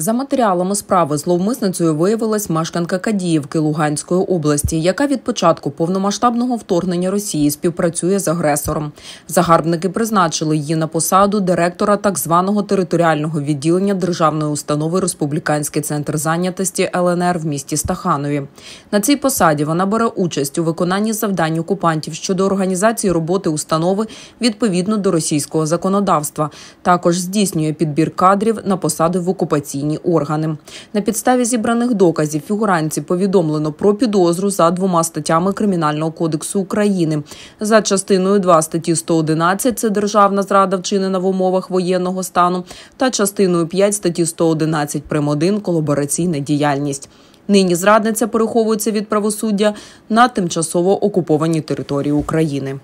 За матеріалами справи зловмисницею виявилась мешканка Кадіївки Луганської області, яка від початку повномасштабного вторгнення Росії співпрацює з агресором. Загарбники призначили її на посаду директора так званого територіального відділення державної установи Республіканський центр зайнятості ЛНР в місті Стаханові. На цій посаді вона бере участь у виконанні завдань окупантів щодо організації роботи установи відповідно до російського законодавства. Також здійснює підбір кадрів на посади в окупаційній правоохоронні органи. На підставі зібраних доказів фігуранці повідомлено про підозру за двома статтями Кримінального кодексу України. За частиною 2 статті 111 – це державна зрада вчинена в умовах воєнного стану, та частиною 5 статті 111 прим. 1 колабораційна діяльність. Нині зрадниця переховується від правосуддя на тимчасово окупованій території України.